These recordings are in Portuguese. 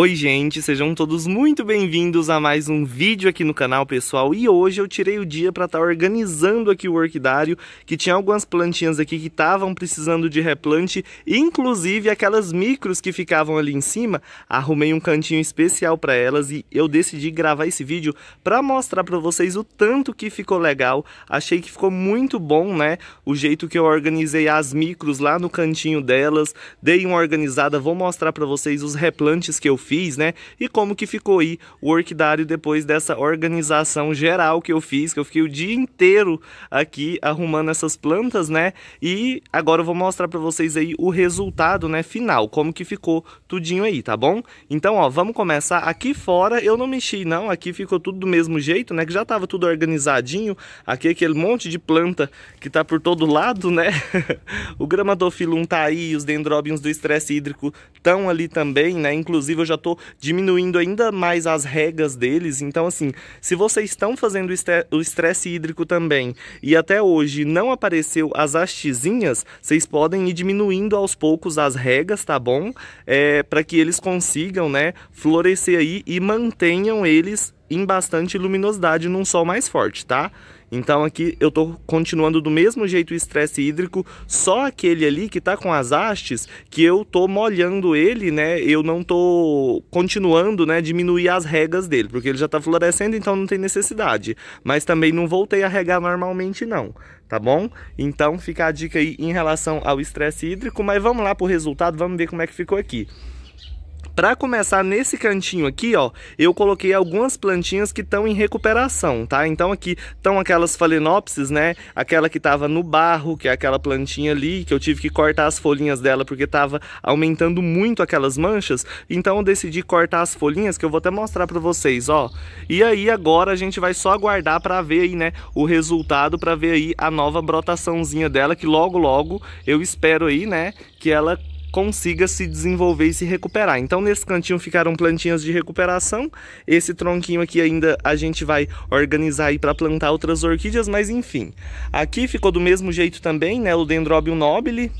Oi gente, sejam todos muito bem-vindos a mais um vídeo aqui no canal pessoal e hoje eu tirei o dia para estar tá organizando aqui o orquidário que tinha algumas plantinhas aqui que estavam precisando de replante, inclusive aquelas micros que ficavam ali em cima, arrumei um cantinho especial para elas e eu decidi gravar esse vídeo para mostrar para vocês o tanto que ficou legal, achei que ficou muito bom né, o jeito que eu organizei as micros lá no cantinho delas, dei uma organizada, vou mostrar para vocês os replantes que eu fiz, né? E como que ficou aí o orquidário depois dessa organização geral que eu fiz, que eu fiquei o dia inteiro aqui arrumando essas plantas, né? E agora eu vou mostrar para vocês aí o resultado, né, final, como que ficou tudinho aí, tá bom? Então, ó, vamos começar aqui fora, eu não mexi não, aqui ficou tudo do mesmo jeito, né, que já tava tudo organizadinho, aqui é aquele monte de planta que tá por todo lado, né? o gramadofilum tá aí, os dendróbios do estresse hídrico estão ali também, né? Inclusive eu já tô diminuindo ainda mais as regas deles. Então, assim, se vocês estão fazendo o estresse hídrico também e até hoje não apareceu as hastezinhas, vocês podem ir diminuindo aos poucos as regas, tá bom? É, para que eles consigam, né, florescer aí e mantenham eles em bastante luminosidade num sol mais forte, tá? Então aqui eu estou continuando do mesmo jeito o estresse hídrico, só aquele ali que está com as hastes, que eu estou molhando ele, né? Eu não estou continuando, né? Diminuir as regas dele, porque ele já está florescendo, então não tem necessidade. Mas também não voltei a regar normalmente não, tá bom? Então fica a dica aí em relação ao estresse hídrico, mas vamos lá pro resultado, vamos ver como é que ficou aqui. Para começar nesse cantinho aqui, ó, eu coloquei algumas plantinhas que estão em recuperação, tá? Então aqui estão aquelas falenopsis, né? Aquela que estava no barro, que é aquela plantinha ali, que eu tive que cortar as folhinhas dela porque estava aumentando muito aquelas manchas. Então eu decidi cortar as folhinhas, que eu vou até mostrar para vocês, ó. E aí agora a gente vai só aguardar para ver aí, né, o resultado, para ver aí a nova brotaçãozinha dela, que logo logo eu espero aí, né, que ela consiga se desenvolver e se recuperar. Então, nesse cantinho ficaram plantinhas de recuperação. Esse tronquinho aqui ainda a gente vai organizar aí para plantar outras orquídeas, mas enfim. Aqui ficou do mesmo jeito também, né? O Dendrobium nobile,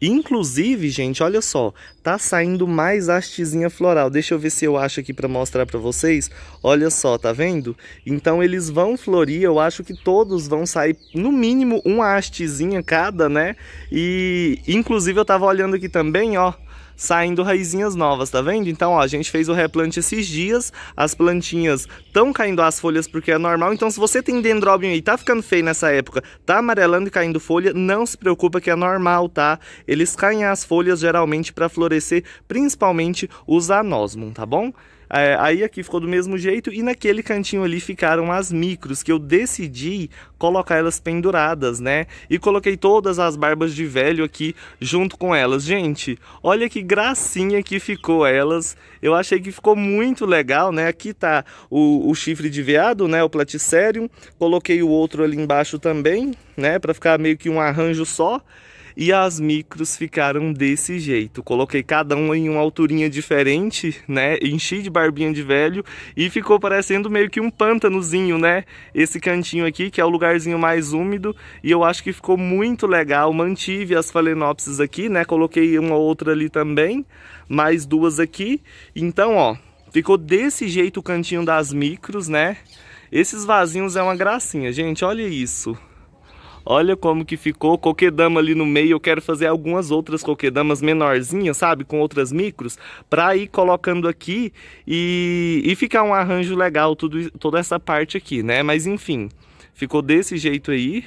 Inclusive, gente, olha só, tá saindo mais hastezinha floral. Deixa eu ver se eu acho aqui para mostrar para vocês. Olha só, tá vendo? Então eles vão florir, eu acho que todos vão sair no mínimo uma hastezinha cada, né? E inclusive eu tava olhando aqui também, ó, saindo raizinhas novas, tá vendo? Então, ó, a gente fez o replante esses dias, as plantinhas estão caindo as folhas porque é normal. Então, se você tem dendróbio e tá ficando feio nessa época, tá amarelando e caindo folha, não se preocupa que é normal, tá? Eles caem as folhas geralmente para florescer, principalmente os anosmum, tá bom? É, aí aqui ficou do mesmo jeito e naquele cantinho ali ficaram as micros, que eu decidi colocar elas penduradas, né? E coloquei todas as barbas de velho aqui junto com elas. Gente, olha que gracinha que ficou elas. Eu achei que ficou muito legal, né? Aqui tá o, o chifre de veado, né? O platicérium. Coloquei o outro ali embaixo também, né? Pra ficar meio que um arranjo só. E as micros ficaram desse jeito. Coloquei cada uma em uma alturinha diferente, né? Enchi de barbinha de velho e ficou parecendo meio que um pântanozinho, né? Esse cantinho aqui, que é o lugarzinho mais úmido. E eu acho que ficou muito legal. Mantive as phalaenopsis aqui, né? Coloquei uma outra ali também, mais duas aqui. Então, ó, ficou desse jeito o cantinho das micros, né? Esses vasinhos é uma gracinha, gente. Olha isso. Olha como que ficou coquedama ali no meio. Eu quero fazer algumas outras coquedamas menorzinhas, sabe? Com outras micros, para ir colocando aqui e, e ficar um arranjo legal tudo, toda essa parte aqui, né? Mas enfim, ficou desse jeito aí.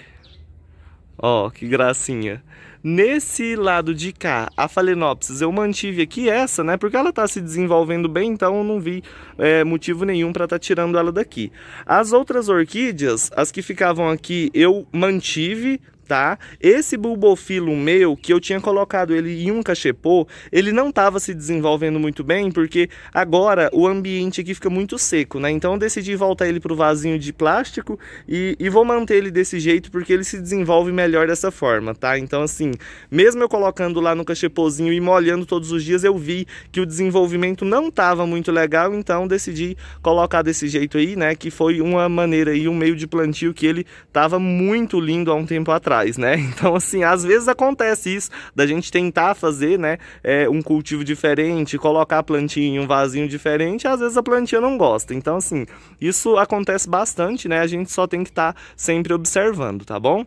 Ó, que gracinha. Nesse lado de cá, a Phalaenopsis, eu mantive aqui essa, né? Porque ela tá se desenvolvendo bem, então eu não vi é, motivo nenhum para estar tá tirando ela daqui. As outras orquídeas, as que ficavam aqui, eu mantive, tá? Esse bulbofilo meu, que eu tinha colocado ele em um cachepô, ele não estava se desenvolvendo muito bem, porque agora o ambiente aqui fica muito seco, né? Então eu decidi voltar ele para o vasinho de plástico e, e, vou manter ele desse jeito, porque ele se desenvolve melhor dessa forma, tá? Então assim, mesmo eu colocando lá no cachepôzinho e molhando todos os dias, eu vi que o desenvolvimento não estava muito legal, então decidi colocar desse jeito aí, né? Que foi uma maneira e um meio de plantio que ele estava muito lindo há um tempo atrás atrás, né? Então, assim, às vezes acontece isso, da gente tentar fazer, né, é, um cultivo diferente, colocar a plantinha em um vasinho diferente, às vezes a plantinha não gosta. Então, assim, isso acontece bastante, né? A gente só tem que estar tá sempre observando, tá bom?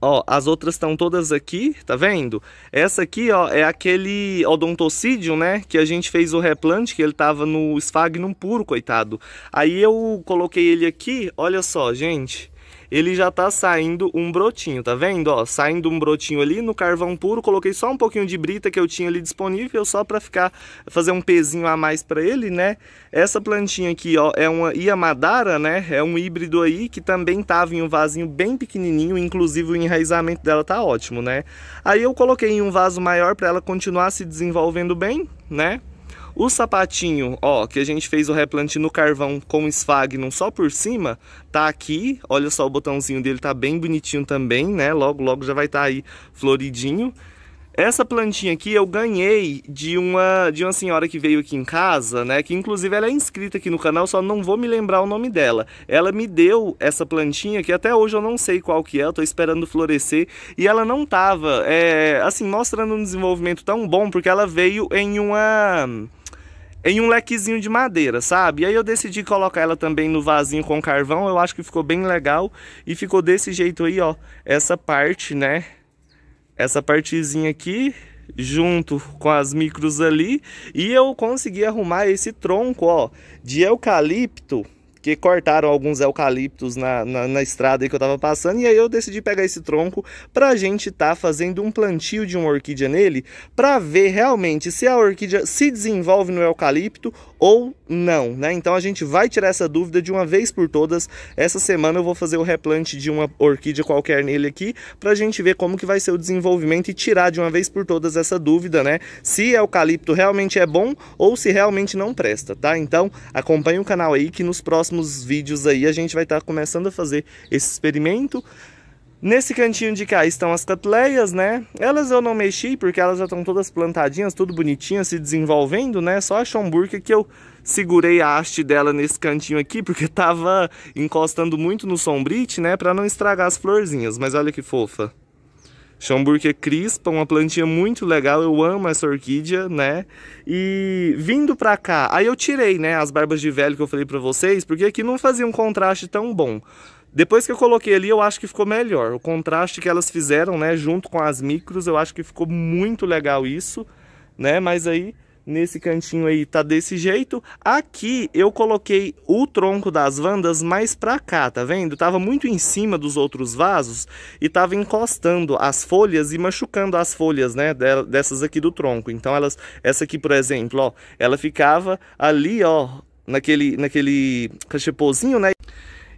Ó, as outras estão todas aqui, tá vendo? Essa aqui, ó, é aquele odontocídio, né? Que a gente fez o replante, que ele tava no esfagnum puro, coitado. Aí eu coloquei ele aqui, olha só, gente ele já tá saindo um brotinho, tá vendo? Ó, saindo um brotinho ali no carvão puro, coloquei só um pouquinho de brita que eu tinha ali disponível, só para ficar, fazer um pezinho a mais para ele, né? Essa plantinha aqui, ó, é uma Iamadara, né? É um híbrido aí que também tava em um vasinho bem pequenininho, inclusive o enraizamento dela tá ótimo, né? Aí eu coloquei em um vaso maior para ela continuar se desenvolvendo bem, né? O sapatinho, ó, que a gente fez o replante no carvão com esfagnum só por cima, tá aqui. Olha só o botãozinho dele, tá bem bonitinho também, né? Logo, logo já vai estar tá aí floridinho. Essa plantinha aqui eu ganhei de uma, de uma senhora que veio aqui em casa, né? Que inclusive ela é inscrita aqui no canal, só não vou me lembrar o nome dela. Ela me deu essa plantinha que até hoje eu não sei qual que é, eu tô esperando florescer. E ela não tava, é, assim, mostrando um desenvolvimento tão bom, porque ela veio em uma em um lequezinho de madeira, sabe? E aí eu decidi colocar ela também no vasinho com carvão, eu acho que ficou bem legal e ficou desse jeito aí, ó, essa parte, né? Essa partezinha aqui junto com as micros ali e eu consegui arrumar esse tronco, ó, de eucalipto porque cortaram alguns eucaliptos na, na, na estrada que eu estava passando, e aí eu decidi pegar esse tronco para a gente tá fazendo um plantio de uma orquídea nele, para ver realmente se a orquídea se desenvolve no eucalipto ou não, né? Então a gente vai tirar essa dúvida de uma vez por todas. Essa semana eu vou fazer o replante de uma orquídea qualquer nele aqui para a gente ver como que vai ser o desenvolvimento e tirar de uma vez por todas essa dúvida, né? Se eucalipto realmente é bom ou se realmente não presta, tá? Então acompanhe o canal aí que nos próximos vídeos aí a gente vai estar tá começando a fazer esse experimento. Nesse cantinho de cá estão as catleias, né? Elas eu não mexi porque elas já estão todas plantadinhas, tudo bonitinho se desenvolvendo, né? Só a chamburca que eu segurei a haste dela nesse cantinho aqui porque tava encostando muito no sombrite, né? Pra não estragar as florzinhas, mas olha que fofa. Chamburca é crispa, uma plantinha muito legal, eu amo essa orquídea, né? E vindo pra cá, aí eu tirei, né, as barbas de velho que eu falei pra vocês, porque aqui não fazia um contraste tão bom. Depois que eu coloquei ali, eu acho que ficou melhor. O contraste que elas fizeram, né, junto com as micros, eu acho que ficou muito legal isso, né? Mas aí nesse cantinho aí tá desse jeito. Aqui eu coloquei o tronco das vandas mais pra cá, tá vendo? Tava muito em cima dos outros vasos e tava encostando as folhas e machucando as folhas, né, dessas aqui do tronco. Então elas, essa aqui, por exemplo, ó, ela ficava ali, ó, naquele, naquele cachepozinho, né?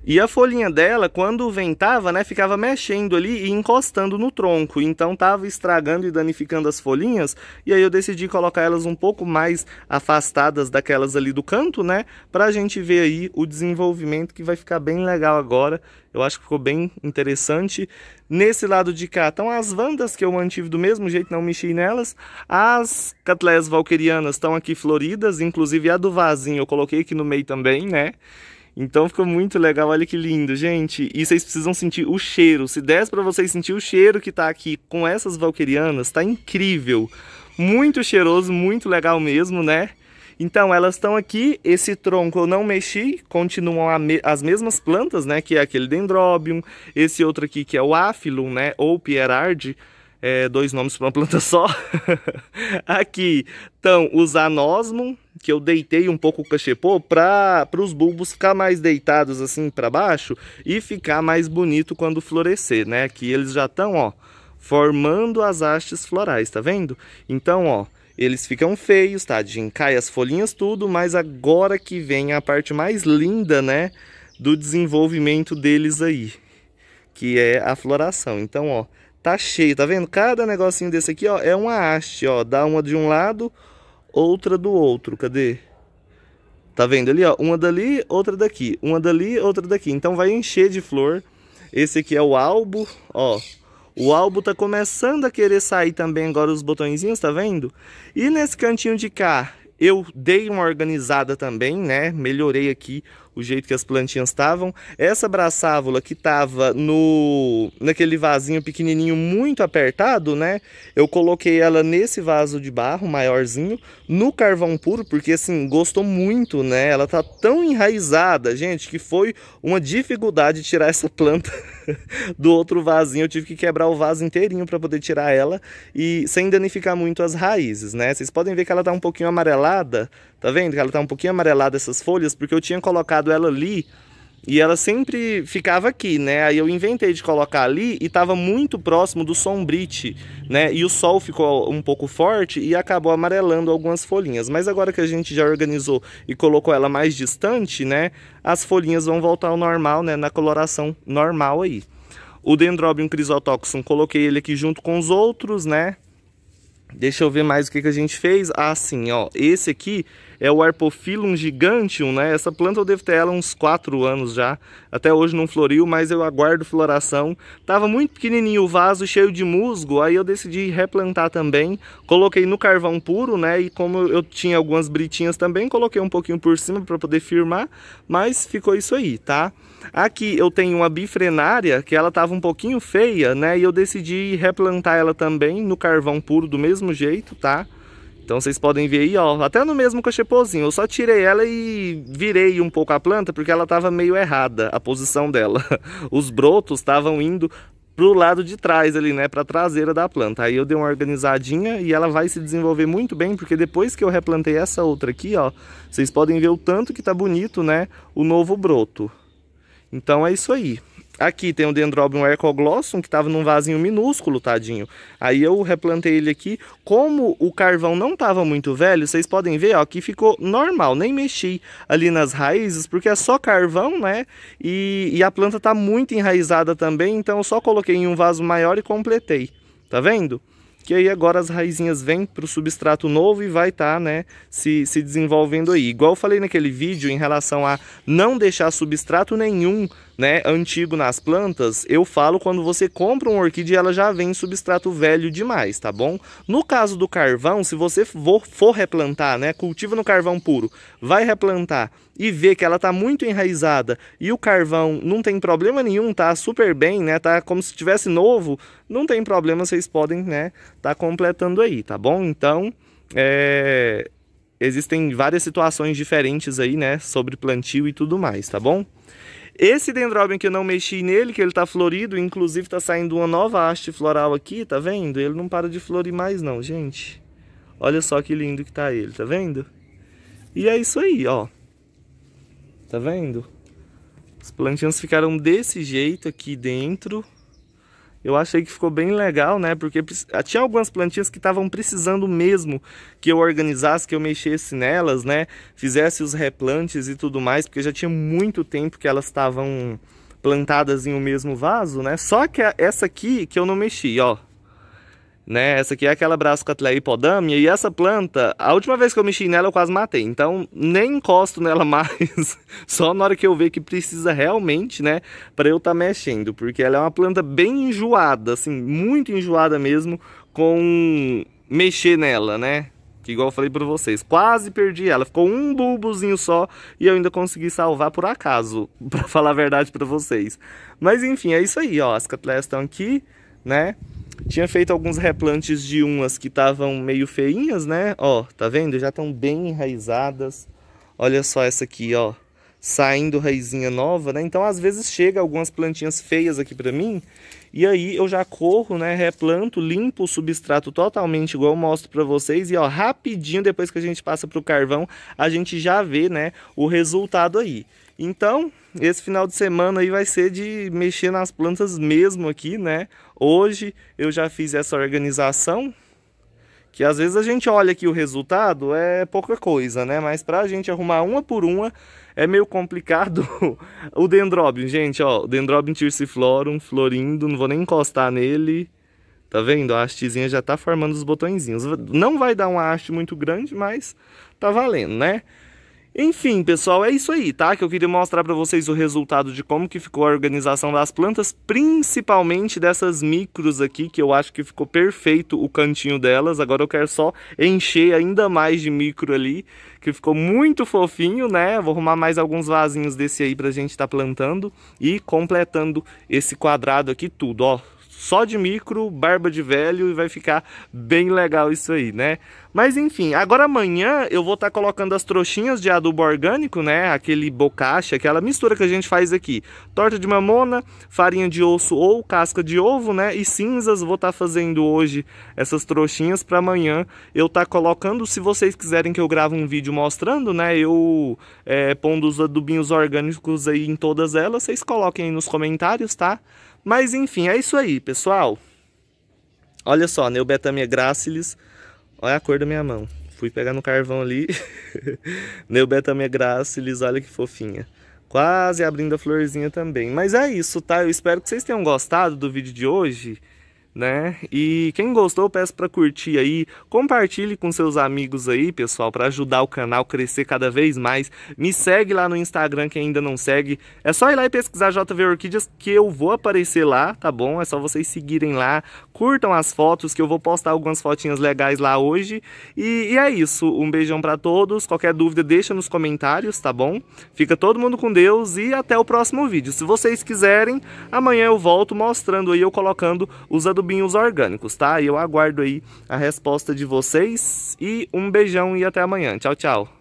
E a folhinha dela, quando ventava, né, ficava mexendo ali e encostando no tronco. Então tava estragando e danificando as folhinhas. E aí eu decidi colocar elas um pouco mais afastadas daquelas ali do canto, né? Pra gente ver aí o desenvolvimento que vai ficar bem legal agora. Eu acho que ficou bem interessante. Nesse lado de cá estão as vandas que eu mantive do mesmo jeito, não mexi nelas. As catleias valquerianas estão aqui floridas, inclusive a do vasinho eu coloquei aqui no meio também, né? Então ficou muito legal, olha que lindo, gente. E vocês precisam sentir o cheiro. Se desse para vocês sentir o cheiro que tá aqui com essas valquerianas, tá incrível. Muito cheiroso, muito legal mesmo, né? Então, elas estão aqui, esse tronco eu não mexi, continuam me as mesmas plantas, né? Que é aquele dendróbium, esse outro aqui que é o áfilum, né? Ou pierard é, dois nomes para uma planta só. Aqui estão os anósmum, que eu deitei um pouco o cachepô para os bulbos ficar mais deitados assim para baixo e ficar mais bonito quando florescer, né? Aqui eles já estão, ó, formando as hastes florais, tá vendo? Então, ó, eles ficam feios, tadinho, cai as folhinhas tudo, mas agora que vem a parte mais linda, né, do desenvolvimento deles aí, que é a floração. Então, ó, tá cheio, tá vendo? Cada negocinho desse aqui, ó, é uma haste, ó. Dá uma de um lado, outra do outro. Cadê? Tá vendo ali, ó? Uma dali, outra daqui. Uma dali, outra daqui. Então vai encher de flor. Esse aqui é o albo, ó. O albo tá começando a querer sair também agora os botõezinhos, tá vendo? E nesse cantinho de cá, eu dei uma organizada também, né? Melhorei aqui o jeito que as plantinhas estavam. Essa braçávola que estava no naquele vasinho pequenininho muito apertado, né? Eu coloquei ela nesse vaso de barro maiorzinho, no carvão puro, porque assim, gostou muito, né? Ela tá tão enraizada, gente, que foi uma dificuldade tirar essa planta do outro vasinho, eu tive que quebrar o vaso inteirinho para poder tirar ela e sem danificar muito as raízes, né? Vocês podem ver que ela tá um pouquinho amarelada, tá vendo? Que ela tá um pouquinho amarelada essas folhas, porque eu tinha colocado ela ali e ela sempre ficava aqui, né? Aí eu inventei de colocar ali e tava muito próximo do sombrite, né? E o sol ficou um pouco forte e acabou amarelando algumas folhinhas. Mas agora que a gente já organizou e colocou ela mais distante, né? As folhinhas vão voltar ao normal, né? Na coloração normal aí. O Dendrobium crisotoxum, coloquei ele aqui junto com os outros, né? Deixa eu ver mais o que, que a gente fez. Ah, sim, ó. Esse aqui é o Arpophyllum giganteum, né? Essa planta eu devo ter ela uns 4 anos já. Até hoje não floriu, mas eu aguardo floração. Tava muito pequenininho o vaso, cheio de musgo, aí eu decidi replantar também. Coloquei no carvão puro, né? E como eu tinha algumas britinhas também, coloquei um pouquinho por cima para poder firmar, mas ficou isso aí, tá? Aqui eu tenho uma bifrenária, que ela tava um pouquinho feia, né? E eu decidi replantar ela também no carvão puro do mesmo jeito, tá? Então vocês podem ver aí, ó, até no mesmo cachepozinho. Eu só tirei ela e virei um pouco a planta porque ela estava meio errada, a posição dela. Os brotos estavam indo pro lado de trás ali, né, para a traseira da planta. Aí eu dei uma organizadinha e ela vai se desenvolver muito bem, porque depois que eu replantei essa outra aqui, ó, vocês podem ver o tanto que tá bonito, né, o novo broto. Então é isso aí. Aqui tem o Dendrobium arcoglossum, que estava num vasinho minúsculo, tadinho. Aí eu replantei ele aqui. Como o carvão não estava muito velho, vocês podem ver, ó, que ficou normal. Nem mexi ali nas raízes, porque é só carvão, né? E, e a planta está muito enraizada também, então eu só coloquei em um vaso maior e completei. Tá vendo? que aí agora as raizinhas vêm para o substrato novo e vai estar tá, né, se, se desenvolvendo aí. Igual eu falei naquele vídeo em relação a não deixar substrato nenhum né, antigo nas plantas, eu falo quando você compra uma orquídea ela já vem em substrato velho demais, tá bom? No caso do carvão, se você for, for replantar, né, cultiva no carvão puro, vai replantar e vê que ela está muito enraizada e o carvão não tem problema nenhum, tá super bem, né? Tá como se tivesse novo, não tem problema, vocês podem, né, tá completando aí, tá bom? Então, é... existem várias situações diferentes aí, né, sobre plantio e tudo mais, tá bom? Esse dendrobium que eu não mexi nele, que ele tá florido, inclusive tá saindo uma nova haste floral aqui, tá vendo? Ele não para de florir mais não, gente. Olha só que lindo que tá ele, tá vendo? E é isso aí, ó. Tá vendo? as plantinhas ficaram desse jeito aqui dentro. Eu achei que ficou bem legal, né? Porque ah, tinha algumas plantinhas que estavam precisando mesmo que eu organizasse, que eu mexesse nelas, né? Fizesse os replantes e tudo mais, porque já tinha muito tempo que elas estavam plantadas em o um mesmo vaso, né? Só que essa aqui que eu não mexi, ó né? Essa aqui é aquela Brassicatlea hipodâmia e essa planta, a última vez que eu mexi nela eu quase matei, então nem encosto nela mais, só na hora que eu ver que precisa realmente, né, para eu estar tá mexendo, porque ela é uma planta bem enjoada, assim, muito enjoada mesmo com mexer nela, né? Que igual eu falei para vocês, quase perdi ela. Ficou um bulbozinho só e eu ainda consegui salvar por acaso, para falar a verdade para vocês. Mas enfim, é isso aí, ó. As catleias estão aqui, né? Tinha feito alguns replantes de umas que estavam meio feinhas, né? Ó, tá vendo? Já estão bem enraizadas. Olha só essa aqui, ó. Saindo raizinha nova, né? Então, às vezes, chega algumas plantinhas feias aqui para mim. E aí, eu já corro, né? Replanto, limpo o substrato totalmente, igual eu mostro para vocês. E, ó, rapidinho, depois que a gente passa pro carvão, a gente já vê, né? O resultado aí. Então, esse final de semana aí vai ser de mexer nas plantas mesmo aqui, né? Hoje eu já fiz essa organização, que às vezes a gente olha que o resultado é pouca coisa, né? Mas para a gente arrumar uma por uma é meio complicado o dendrobium Gente, ó, o dendróbio tirciflorum florindo, não vou nem encostar nele. Tá vendo? A hastezinha já tá formando os botõezinhos. Não vai dar uma haste muito grande, mas tá valendo, né? Enfim, pessoal, é isso aí, tá? Que eu queria mostrar para vocês o resultado de como que ficou a organização das plantas, principalmente dessas micros aqui, que eu acho que ficou perfeito o cantinho delas. Agora eu quero só encher ainda mais de micro ali, que ficou muito fofinho, né? Vou arrumar mais alguns vasinhos desse aí pra gente estar tá plantando e completando esse quadrado aqui tudo, ó só de micro, barba de velho e vai ficar bem legal isso aí, né? Mas enfim, agora amanhã eu vou estar tá colocando as trouxinhas de adubo orgânico, né? Aquele bocacha, aquela mistura que a gente faz aqui. Torta de mamona, farinha de osso ou casca de ovo, né? E cinzas, vou estar tá fazendo hoje essas trouxinhas para amanhã eu estar tá colocando. Se vocês quiserem que eu grave um vídeo mostrando, né? Eu é, pondo os adubinhos orgânicos aí em todas elas, vocês coloquem aí nos comentários, tá? Mas enfim, é isso aí, pessoal. Olha só, Neubetamia né, gracilis. Olha a cor da minha mão. Fui pegar no carvão ali. Neubetamia gracilis, olha que fofinha. Quase abrindo a florzinha também. Mas é isso, tá? Eu espero que vocês tenham gostado do vídeo de hoje né? E quem gostou, peço para curtir aí, compartilhe com seus amigos aí, pessoal, para ajudar o canal a crescer cada vez mais. Me segue lá no Instagram quem ainda não segue. É só ir lá e pesquisar JV Orquídeas que eu vou aparecer lá, tá bom? É só vocês seguirem lá, curtam as fotos, que eu vou postar algumas fotinhas legais lá hoje. E, e é isso, um beijão para todos, qualquer dúvida deixa nos comentários, tá bom? Fica todo mundo com Deus e até o próximo vídeo. Se vocês quiserem, amanhã eu volto mostrando aí, eu colocando os adubinhos orgânicos, tá? E eu aguardo aí a resposta de vocês e um beijão e até amanhã. Tchau, tchau!